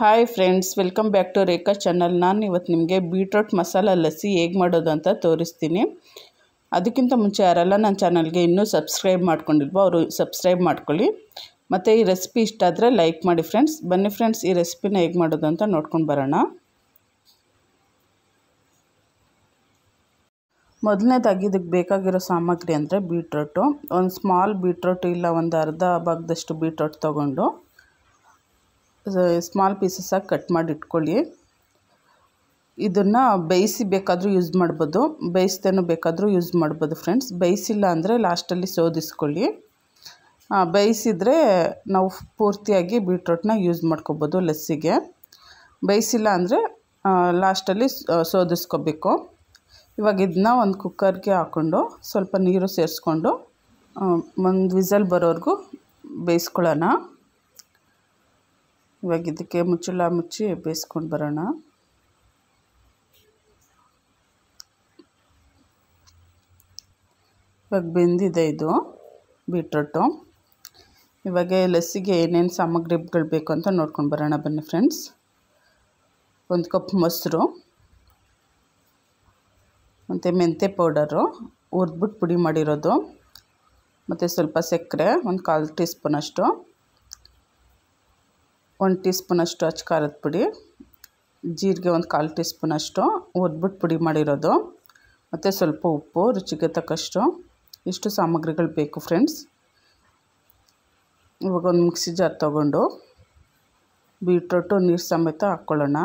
hi friends welcome back to Rekha channel ನಾನು ಇವತ್ತು ನಿಮಗೆ ಬೀಟ್ರೋಟ್ ಮಸಾಲ ಲಸ್ಸಿ ಹೇಗೆ ಮಾಡೋದು ಅಂತ ತೋರಿಸ್ತೀನಿ ಅದಕ್ಕಿಂತ ಮುಂಚೆ ಯಾರೆಲ್ಲ ನನ್ನ ಚಾನಲ್ಗೆ ಇನ್ನೂ ಸಬ್ಸ್ಕ್ರೈಬ್ ಮಾಡ್ಕೊಂಡಿಲ್ವೋ ಅವರು ಸಬ್ಸ್ಕ್ರೈಬ್ ಮಾಡ್ಕೊಳ್ಳಿ ಮತ್ತು ಈ ರೆಸಿಪಿ ಇಷ್ಟ ಆದರೆ ಲೈಕ್ ಮಾಡಿ ಫ್ರೆಂಡ್ಸ್ ಬನ್ನಿ ಫ್ರೆಂಡ್ಸ್ ಈ ರೆಸಿಪಿನ ಹೇಗೆ ಮಾಡೋದು ಅಂತ ನೋಡ್ಕೊಂಡು ಬರೋಣ ಮೊದಲನೇದಾಗಿ ಇದಕ್ಕೆ ಬೇಕಾಗಿರೋ ಸಾಮಗ್ರಿ ಅಂದರೆ ಬೀಟ್ರೋಟು ಒಂದು ಸ್ಮಾಲ್ ಬೀಟ್ರೋಟು ಇಲ್ಲ ಒಂದು ಅರ್ಧ ಭಾಗದಷ್ಟು ಬೀಟ್ರೋಟ್ ತೊಗೊಂಡು ಸ್ಮಾಲ್ ಪೀಸಸ್ಸಾಗಿ ಕಟ್ ಮಾಡಿ ಇಟ್ಕೊಳ್ಳಿ ಇದನ್ನು ಬೇಯಿಸಿ ಬೇಕಾದರೂ ಯೂಸ್ ಮಾಡ್ಬೋದು ಬೇಯಿಸ್ದೇನೂ ಬೇಕಾದರೂ ಯೂಸ್ ಮಾಡ್ಬೋದು ಫ್ರೆಂಡ್ಸ್ ಬೇಯಿಸಿಲ್ಲ ಅಂದರೆ ಲಾಸ್ಟಲ್ಲಿ ಸೋದಿಸ್ಕೊಳ್ಳಿ ಬೇಯಿಸಿದರೆ ನಾವು ಪೂರ್ತಿಯಾಗಿ ಬೀಟ್ರೋಟ್ನ ಯೂಸ್ ಮಾಡ್ಕೊಬೋದು ಲಸ್ಸಿಗೆ ಬೇಯಿಸಿಲ್ಲ ಅಂದರೆ ಲಾಸ್ಟಲ್ಲಿ ಸೋದಿಸ್ಕೋಬೇಕು ಇವಾಗ ಇದನ್ನ ಒಂದು ಕುಕ್ಕರ್ಗೆ ಹಾಕ್ಕೊಂಡು ಸ್ವಲ್ಪ ನೀರು ಸೇರಿಸ್ಕೊಂಡು ಒಂದು ವಿಸಲ್ ಬರೋವರೆಗೂ ಬೇಯಿಸ್ಕೊಳ್ಳೋಣ ಇವಾಗ ಇದಕ್ಕೆ ಮುಚ್ಚಳ ಮುಚ್ಚಿ ಬೇಯಿಸ್ಕೊಂಡು ಬರೋಣ ಇವಾಗ ಬೆಂದಿದೆ ಇದು ಬೀಟ್ರೂಟು ಇವಾಗ ಲಸ್ಸಿಗೆ ಏನೇನು ಸಾಮಗ್ರಿಗಳು ಬೇಕು ಅಂತ ನೋಡ್ಕೊಂಡು ಬರೋಣ ಬನ್ನಿ ಫ್ರೆಂಡ್ಸ್ ಒಂದು ಕಪ್ ಮೊಸರು ಮತ್ತು ಮೆಂತೆ ಪೌಡರು ಹುರಿದ್ಬಿಟ್ಟು ಪುಡಿ ಮಾಡಿರೋದು ಮತ್ತು ಸ್ವಲ್ಪ ಸಕ್ಕರೆ ಒಂದು ಕಾಲು ಟೀ ಸ್ಪೂನಷ್ಟು ಒಂದು ಟೀ ಸ್ಪೂನಷ್ಟು ಅಚ್ಚ ಖಾರದ ಪುಡಿ ಜೀರಿಗೆ ಒಂದು ಕಾಲು ಟೀ ಸ್ಪೂನಷ್ಟು ಒದ್ಬಿಟ್ಟು ಪುಡಿ ಮಾಡಿರೋದು ಮತ್ತು ಸ್ವಲ್ಪ ಉಪ್ಪು ರುಚಿಗೆ ತಕ್ಕಷ್ಟು ಇಷ್ಟು ಸಾಮಗ್ರಿಗಳು ಬೇಕು ಫ್ರೆಂಡ್ಸ್ ಇವಾಗ ಒಂದು ಮಿಕ್ಸಿ ಜಾರ್ ತೊಗೊಂಡು ಬೀಟ್ರೋಟು ನೀರು ಸಮೇತ ಹಾಕ್ಕೊಳ್ಳೋಣ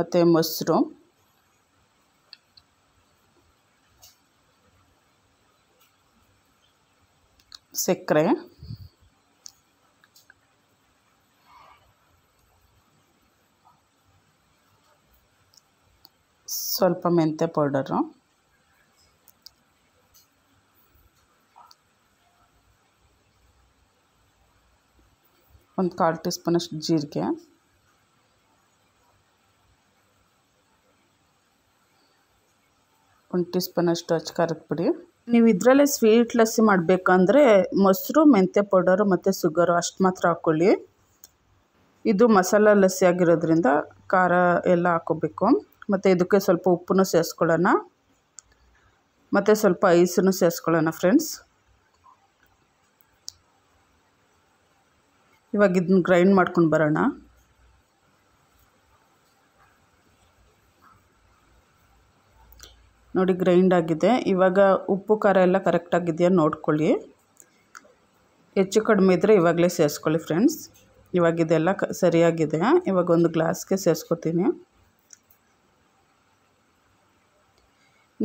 ಮತ್ತು ಮೊಸರು ಸಕ್ಕರೆ ಸ್ವಲ್ಪ ಮೆಂತ್ಯ ಪೌಡರು ಒಂದು ಕಾಲು ಟೀ ಸ್ಪೂನಷ್ಟು ಜೀರಿಗೆ ಒಂದು ಟೀ ಸ್ಪೂನಷ್ಟು ಅಚ್ಚ ಖಾರದ ಪುಡಿ ನೀವು ಇದರಲ್ಲೇ ಸ್ವೀಟ್ ಲಸ್ಸಿ ಮಾಡಬೇಕಂದ್ರೆ ಮೊಸರು ಮೆಂತ್ಯ ಪೌಡರು ಮತ್ತು ಸುಗರು ಅಷ್ಟು ಮಾತ್ರ ಹಾಕ್ಕೊಳ್ಳಿ ಇದು ಮಸಾಲ ಲಸ್ಸಿ ಆಗಿರೋದ್ರಿಂದ ಖಾರ ಎಲ್ಲ ಹಾಕೋಬೇಕು ಮತ್ತು ಇದಕ್ಕೆ ಸ್ವಲ್ಪ ಉಪ್ಪನ್ನು ಸೇರಿಸ್ಕೊಳ್ಳೋಣ ಮತ್ತು ಸ್ವಲ್ಪ ಐಸನ್ನು ಸೇರಿಸ್ಕೊಳ್ಳೋಣ ಫ್ರೆಂಡ್ಸ್ ಇವಾಗ ಇದನ್ನ ಗ್ರೈಂಡ್ ಮಾಡ್ಕೊಂಡು ಬರೋಣ ನೋಡಿ ಗ್ರೈಂಡ್ ಆಗಿದೆ ಇವಾಗ ಉಪ್ಪು ಖಾರ ಎಲ್ಲ ಕರೆಕ್ಟಾಗಿದೆಯಾ ನೋಡ್ಕೊಳ್ಳಿ ಹೆಚ್ಚು ಕಡಿಮೆ ಇದ್ದರೆ ಇವಾಗಲೇ ಸೇರಿಸ್ಕೊಳ್ಳಿ ಫ್ರೆಂಡ್ಸ್ ಇವಾಗ ಇದೆಲ್ಲ ಕ ಸರಿಯಾಗಿದೆ ಇವಾಗ ಒಂದು ಗ್ಲಾಸ್ಗೆ ಸೇರಿಸ್ಕೊತೀನಿ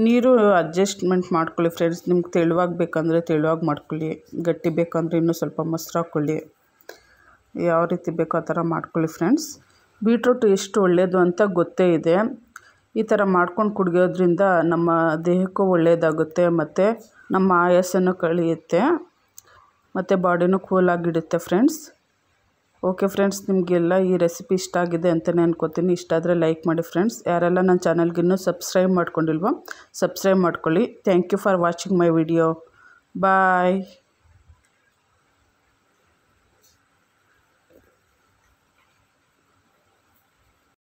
ನೀರು ಅಡ್ಜಸ್ಟ್ಮೆಂಟ್ ಮಾಡ್ಕೊಳ್ಳಿ ಫ್ರೆಂಡ್ಸ್ ನಿಮ್ಗೆ ತೆಳುವಾಗಿ ಬೇಕಂದರೆ ತೆಳುವಾಗಿ ಮಾಡ್ಕೊಳ್ಳಿ ಗಟ್ಟಿ ಬೇಕಂದರೆ ಇನ್ನೂ ಸ್ವಲ್ಪ ಮೊಸರು ಹಾಕ್ಕೊಳ್ಳಿ ಯಾವ ರೀತಿ ಬೇಕೋ ಆ ಥರ ಮಾಡ್ಕೊಳ್ಳಿ ಫ್ರೆಂಡ್ಸ್ ಬೀಟ್ರೂಟ್ ಎಷ್ಟು ಒಳ್ಳೆಯದು ಅಂತ ಗೊತ್ತೇ ಇದೆ ಈ ಥರ ಮಾಡ್ಕೊಂಡು ಕುಡಿಯೋದ್ರಿಂದ ನಮ್ಮ ದೇಹಕ್ಕೂ ಒಳ್ಳೆಯದಾಗುತ್ತೆ ಮತ್ತು ನಮ್ಮ ಆಯಾಸನೂ ಕಳೆಯುತ್ತೆ ಮತ್ತು ಬಾಡಿನೂ ಕೂಲಾಗಿಡುತ್ತೆ ಫ್ರೆಂಡ್ಸ್ ಓಕೆ ಫ್ರೆಂಡ್ಸ್ ನಿಮಗೆಲ್ಲ ಈ ರೆಸಿಪಿ ಇಷ್ಟ ಆಗಿದೆ ಅಂತಲೇ ಅನ್ಕೋತೀನಿ ಇಷ್ಟ ಆದರೆ ಲೈಕ್ ಮಾಡಿ ಫ್ರೆಂಡ್ಸ್ ಯಾರೆಲ್ಲ ನನ್ನ ಚಾನಲ್ಗೆ ಸಬ್ಸ್ಕ್ರೈಬ್ ಮಾಡ್ಕೊಂಡಿಲ್ವೋ ಸಬ್ಸ್ಕ್ರೈಬ್ ಮಾಡ್ಕೊಳ್ಳಿ thank you for watching my video bye